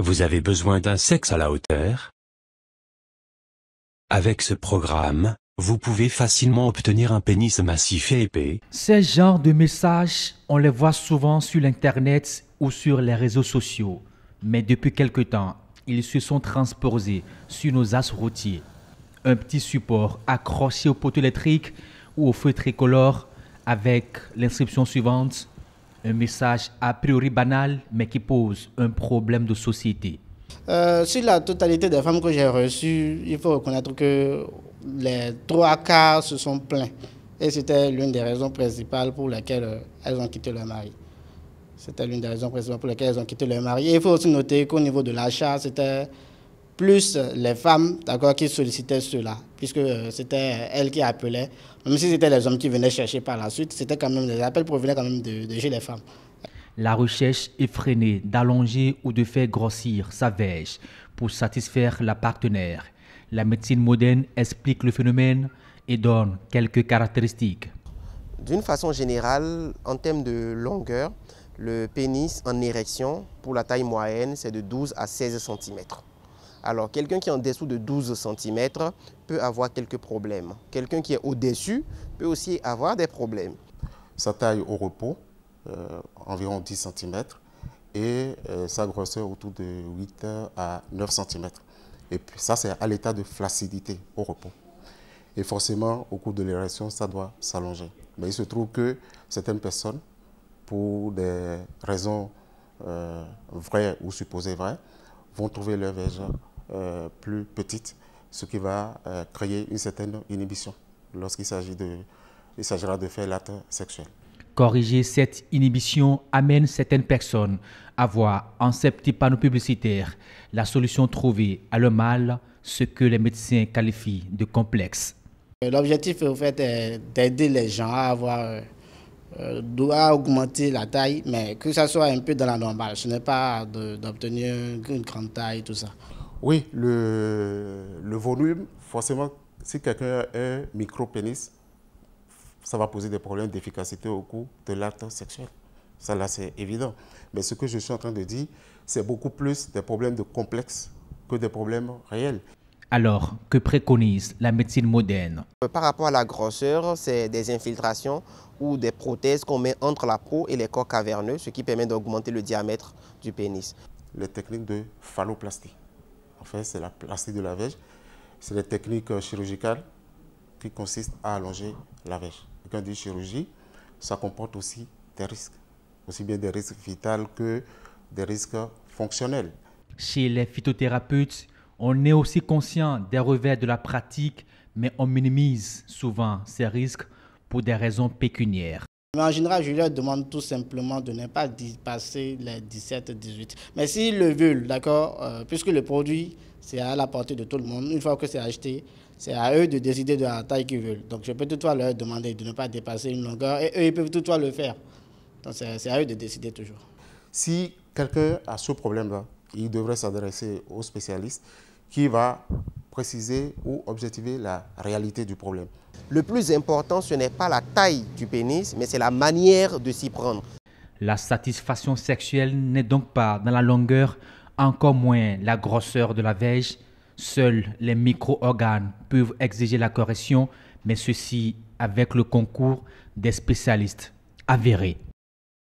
Vous avez besoin d'un sexe à la hauteur Avec ce programme, vous pouvez facilement obtenir un pénis massif et épais. Ces genres de messages, on les voit souvent sur l'Internet ou sur les réseaux sociaux. Mais depuis quelque temps, ils se sont transposés sur nos as routiers. Un petit support accroché au poteau électrique ou au feu tricolore avec l'inscription suivante un message a priori banal, mais qui pose un problème de société. Euh, sur la totalité des femmes que j'ai reçues, il faut reconnaître que les trois quarts se sont plaints. Et c'était l'une des raisons principales pour lesquelles euh, elles ont quitté leur mari. C'était l'une des raisons principales pour lesquelles elles ont quitté leur mari. Et il faut aussi noter qu'au niveau de l'achat, c'était plus les femmes d'accord, qui sollicitaient cela, puisque euh, c'était euh, elles qui appelaient, même si c'était les hommes qui venaient chercher par la suite, c'était quand même des appels provenaient quand même de, les femmes. La recherche effrénée d'allonger ou de faire grossir sa verge pour satisfaire la partenaire. La médecine moderne explique le phénomène et donne quelques caractéristiques. D'une façon générale, en termes de longueur, le pénis en érection pour la taille moyenne, c'est de 12 à 16 cm. Alors, quelqu'un qui est en dessous de 12 cm peut avoir quelques problèmes. Quelqu'un qui est au-dessus peut aussi avoir des problèmes. Sa taille au repos, euh, environ 10 cm, et euh, sa grosseur autour de 8 à 9 cm. Et puis ça, c'est à l'état de flaccidité au repos. Et forcément, au cours de l'érection, ça doit s'allonger. Mais il se trouve que certaines personnes, pour des raisons euh, vraies ou supposées vraies, vont trouver leur verge euh, plus petite, ce qui va euh, créer une certaine inhibition lorsqu'il s'agit de, il s'agira de faire l'acte sexuel. Corriger cette inhibition amène certaines personnes à voir en petits panneaux publicitaires la solution trouvée à le mal, ce que les médecins qualifient de complexe. Euh, l'objectif en fait, est d'aider les gens à avoir euh, augmenter la taille, mais que ça soit un peu dans la normale. Ce n'est pas d'obtenir une grande taille, tout ça. Oui, le, volume, forcément, si quelqu'un a un micro-pénis, ça va poser des problèmes d'efficacité au cours de l'acte sexuel. Ça, là, c'est évident. Mais ce que je suis en train de dire, c'est beaucoup plus des problèmes de complexe que des problèmes réels. Alors, que préconise la médecine moderne Par rapport à la grosseur, c'est des infiltrations ou des prothèses qu'on met entre la peau et les corps caverneux, ce qui permet d'augmenter le diamètre du pénis. Les techniques de phalloplastie en fait, c'est la plastique de la verge. C'est les techniques euh, chirurgicales qui consistent à allonger la verge. quand on dit chirurgie, ça comporte aussi des risques, aussi bien des risques vitaux que des risques fonctionnels. Chez les phytothérapeutes, on est aussi conscient des revers de la pratique, mais on minimise souvent ces risques pour des raisons pécuniaires. Mais en général, je leur demande tout simplement de ne pas dépasser les 17-18. Mais s'ils le veulent, d'accord, euh, puisque le produit, c'est à la portée de tout le monde, une fois que c'est acheté, c'est à eux de décider de la taille qu'ils veulent. Donc je peux tout toutefois leur demander de ne pas dépasser une longueur et eux, ils peuvent toutefois le faire. Donc c'est à eux de décider toujours. Si quelqu'un a ce problème-là, il devrait s'adresser au spécialiste qui va préciser ou objectiver la réalité du problème. Le plus important, ce n'est pas la taille du pénis, mais c'est la manière de s'y prendre. La satisfaction sexuelle n'est donc pas dans la longueur, encore moins la grosseur de la verge. Seuls les micro-organes peuvent exiger la correction, mais ceci avec le concours des spécialistes avérés.